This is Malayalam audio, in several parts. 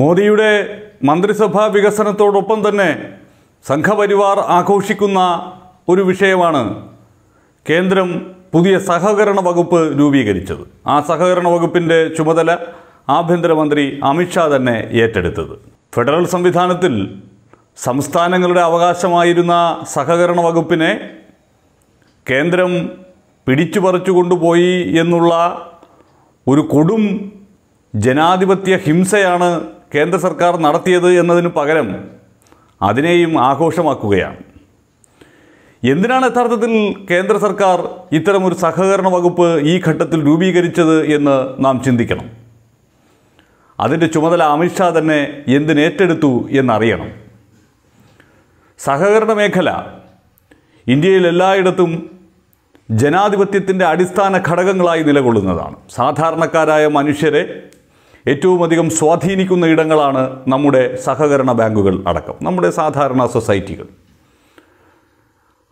മോദിയുടെ മന്ത്രിസഭാ വികസനത്തോടൊപ്പം തന്നെ സംഘപരിവാർ ആഘോഷിക്കുന്ന ഒരു വിഷയമാണ് കേന്ദ്രം പുതിയ സഹകരണ വകുപ്പ് രൂപീകരിച്ചത് ആ സഹകരണ വകുപ്പിൻ്റെ ചുമതല ആഭ്യന്തരമന്ത്രി അമിത്ഷാ തന്നെ ഏറ്റെടുത്തത് ഫെഡറൽ സംവിധാനത്തിൽ സംസ്ഥാനങ്ങളുടെ അവകാശമായിരുന്ന സഹകരണ വകുപ്പിനെ കേന്ദ്രം പിടിച്ചു പറിച്ചു കൊണ്ടുപോയി എന്നുള്ള ഒരു കൊടും ജനാധിപത്യ ഹിംസയാണ് കേന്ദ്ര സർക്കാർ നടത്തിയത് എന്നതിനു പകരം അതിനെയും ആഘോഷമാക്കുകയാണ് എന്തിനാണ് യഥാർത്ഥത്തിൽ കേന്ദ്ര സർക്കാർ ഇത്തരമൊരു സഹകരണ വകുപ്പ് ഈ ഘട്ടത്തിൽ രൂപീകരിച്ചത് എന്ന് നാം ചിന്തിക്കണം അതിൻ്റെ ചുമതല അമിത്ഷാ തന്നെ എന്തിനേറ്റെടുത്തു എന്നറിയണം സഹകരണ മേഖല ഇന്ത്യയിൽ എല്ലായിടത്തും ജനാധിപത്യത്തിൻ്റെ അടിസ്ഥാന ഘടകങ്ങളായി നിലകൊള്ളുന്നതാണ് സാധാരണക്കാരായ മനുഷ്യരെ ഏറ്റവും അധികം സ്വാധീനിക്കുന്ന ഇടങ്ങളാണ് നമ്മുടെ സഹകരണ ബാങ്കുകൾ അടക്കം നമ്മുടെ സാധാരണ സൊസൈറ്റികൾ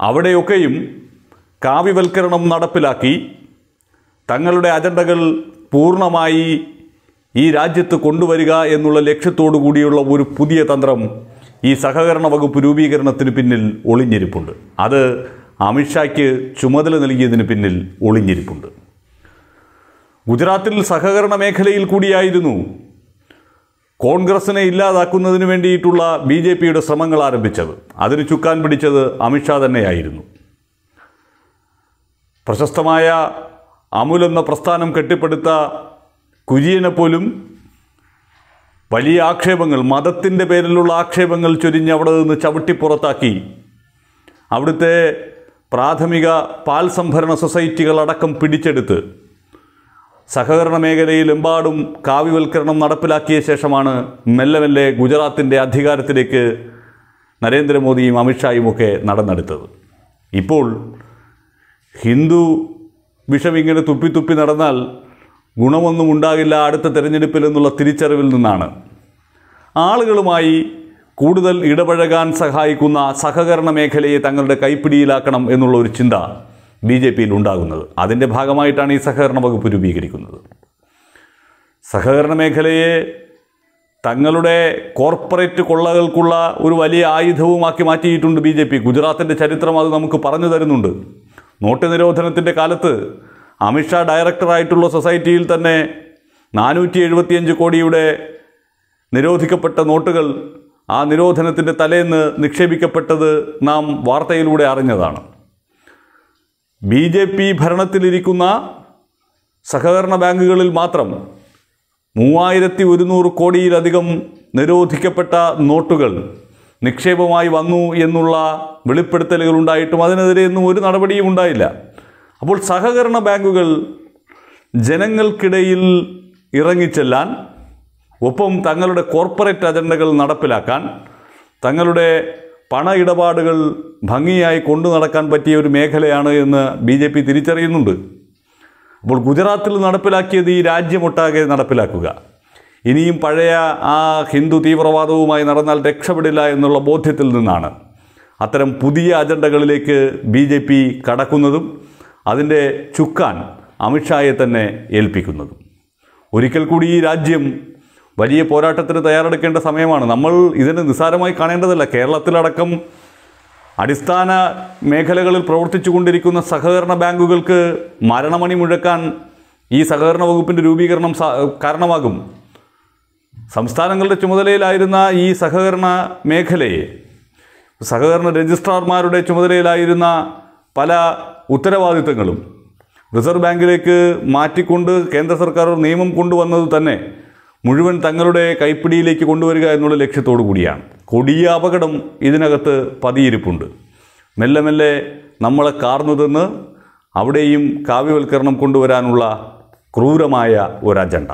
അവിടെയൊക്കെയും കാവ്യവൽക്കരണം നടപ്പിലാക്കി തങ്ങളുടെ അജണ്ടകൾ പൂർണ്ണമായി ഈ രാജ്യത്ത് കൊണ്ടുവരിക എന്നുള്ള ലക്ഷ്യത്തോടു കൂടിയുള്ള ഒരു പുതിയ തന്ത്രം ഈ സഹകരണ വകുപ്പ് രൂപീകരണത്തിന് പിന്നിൽ ഒളിഞ്ഞിരിപ്പുണ്ട് അത് അമിത്ഷായ്ക്ക് ചുമതല നൽകിയതിന് പിന്നിൽ ഒളിഞ്ഞിരിപ്പുണ്ട് ഗുജറാത്തിൽ സഹകരണ മേഖലയിൽ കൂടിയായിരുന്നു കോൺഗ്രസിനെ ഇല്ലാതാക്കുന്നതിന് വേണ്ടിയിട്ടുള്ള ബി ജെ പിയുടെ ശ്രമങ്ങൾ ആരംഭിച്ചത് അതിന് ചുക്കാൻ പിടിച്ചത് അമിത്ഷാ തന്നെയായിരുന്നു പ്രശസ്തമായ അമുൽ എന്ന പ്രസ്ഥാനം കെട്ടിപ്പടുത്ത കുര്യനെ പോലും വലിയ ആക്ഷേപങ്ങൾ മതത്തിൻ്റെ പേരിലുള്ള ആക്ഷേപങ്ങൾ ചൊരിഞ്ഞ് അവിടെ നിന്ന് ചവിട്ടിപ്പുറത്താക്കി അവിടുത്തെ പ്രാഥമിക പാൽ സംഭരണ സൊസൈറ്റികളടക്കം പിടിച്ചെടുത്ത് സഹകരണ മേഖലയിലെമ്പാടും കാവ്യവൽക്കരണം നടപ്പിലാക്കിയ ശേഷമാണ് മെല്ലെ മെല്ലെ ഗുജറാത്തിൻ്റെ അധികാരത്തിലേക്ക് നരേന്ദ്രമോദിയും അമിത്ഷായും ഒക്കെ നടന്നെടുത്തത് ഇപ്പോൾ ഹിന്ദു വിഷം ഇങ്ങനെ തുപ്പി തുപ്പി നടന്നാൽ ഗുണമൊന്നും ഉണ്ടാകില്ല അടുത്ത തിരഞ്ഞെടുപ്പിൽ എന്നുള്ള തിരിച്ചറിവിൽ നിന്നാണ് ആളുകളുമായി കൂടുതൽ ഇടപഴകാൻ സഹായിക്കുന്ന സഹകരണ മേഖലയെ തങ്ങളുടെ കൈപ്പിടിയിലാക്കണം എന്നുള്ള ഒരു ചിന്ത ബി ജെ പിയിൽ ഉണ്ടാകുന്നത് അതിൻ്റെ ഭാഗമായിട്ടാണ് ഈ സഹകരണ വകുപ്പ് രൂപീകരിക്കുന്നത് സഹകരണ മേഖലയെ തങ്ങളുടെ കോർപ്പറേറ്റ് കൊള്ളകൾക്കുള്ള ഒരു വലിയ ആയുധവുമാക്കി മാറ്റിയിട്ടുണ്ട് ബി ജെ പി ഗുജറാത്തിൻ്റെ ചരിത്രം അത് നമുക്ക് പറഞ്ഞു തരുന്നുണ്ട് നോട്ട് നിരോധനത്തിൻ്റെ കാലത്ത് അമിത്ഷാ ഡയറക്ടറായിട്ടുള്ള സൊസൈറ്റിയിൽ തന്നെ നാനൂറ്റി എഴുപത്തിയഞ്ച് കോടിയുടെ നിരോധിക്കപ്പെട്ട നോട്ടുകൾ ആ നിരോധനത്തിൻ്റെ തലേന്ന് നിക്ഷേപിക്കപ്പെട്ടത് നാം വാർത്തയിലൂടെ അറിഞ്ഞതാണ് ബി ജെ പി ഭരണത്തിലിരിക്കുന്ന സഹകരണ ബാങ്കുകളിൽ മാത്രം മൂവായിരത്തി ഒരുന്നൂറ് കോടിയിലധികം നിരോധിക്കപ്പെട്ട നോട്ടുകൾ നിക്ഷേപമായി വന്നു എന്നുള്ള വെളിപ്പെടുത്തലുകൾ ഉണ്ടായിട്ടും അതിനെതിരെ ഒന്നും ഒരു നടപടിയും ഉണ്ടായില്ല അപ്പോൾ സഹകരണ ബാങ്കുകൾ ജനങ്ങൾക്കിടയിൽ ഇറങ്ങിച്ചെല്ലാൻ ഒപ്പം തങ്ങളുടെ കോർപ്പറേറ്റ് അജണ്ടകൾ നടപ്പിലാക്കാൻ തങ്ങളുടെ പണ ഇടപാടുകൾ ഭംഗിയായി കൊണ്ടു നടക്കാൻ പറ്റിയ ഒരു മേഖലയാണ് എന്ന് ബി ജെ പി തിരിച്ചറിയുന്നുണ്ട് അപ്പോൾ ഗുജറാത്തിൽ നടപ്പിലാക്കിയത് ഈ രാജ്യമൊട്ടാകെ നടപ്പിലാക്കുക ഇനിയും പഴയ ആ ഹിന്ദു തീവ്രവാദവുമായി നടന്നാൽ രക്ഷപ്പെടില്ല എന്നുള്ള ബോധ്യത്തിൽ നിന്നാണ് അത്തരം പുതിയ അജണ്ടകളിലേക്ക് ബി ജെ പി കടക്കുന്നതും അതിൻ്റെ ചുക്കാൻ അമിത്ഷായെ തന്നെ ഏൽപ്പിക്കുന്നതും ഒരിക്കൽ കൂടി ഈ രാജ്യം വലിയ പോരാട്ടത്തിന് തയ്യാറെടുക്കേണ്ട സമയമാണ് നമ്മൾ ഇതിനെ നിസ്സാരമായി കാണേണ്ടതല്ല കേരളത്തിലടക്കം അടിസ്ഥാന മേഖലകളിൽ പ്രവർത്തിച്ചു കൊണ്ടിരിക്കുന്ന സഹകരണ ബാങ്കുകൾക്ക് മരണമണി മുഴക്കാൻ ഈ സഹകരണ വകുപ്പിൻ്റെ രൂപീകരണം കാരണമാകും സംസ്ഥാനങ്ങളുടെ ചുമതലയിലായിരുന്ന ഈ സഹകരണ മേഖലയെ സഹകരണ രജിസ്ട്രാർമാരുടെ ചുമതലയിലായിരുന്ന പല ഉത്തരവാദിത്തങ്ങളും റിസർവ് ബാങ്കിലേക്ക് മാറ്റിക്കൊണ്ട് കേന്ദ്ര സർക്കാർ നിയമം കൊണ്ടുവന്നത് തന്നെ മുഴുവൻ തങ്ങളുടെ കൈപ്പിടിയിലേക്ക് കൊണ്ടുവരിക എന്നുള്ള ലക്ഷ്യത്തോടു കൂടിയാണ് കൊടിയ അപകടം ഇതിനകത്ത് പതിയിരിപ്പുണ്ട് മെല്ലെ മെല്ലെ നമ്മളെ കാർന്നു തിന്ന് അവിടെയും കാവ്യവൽക്കരണം കൊണ്ടുവരാനുള്ള ക്രൂരമായ ഒരു അജണ്ട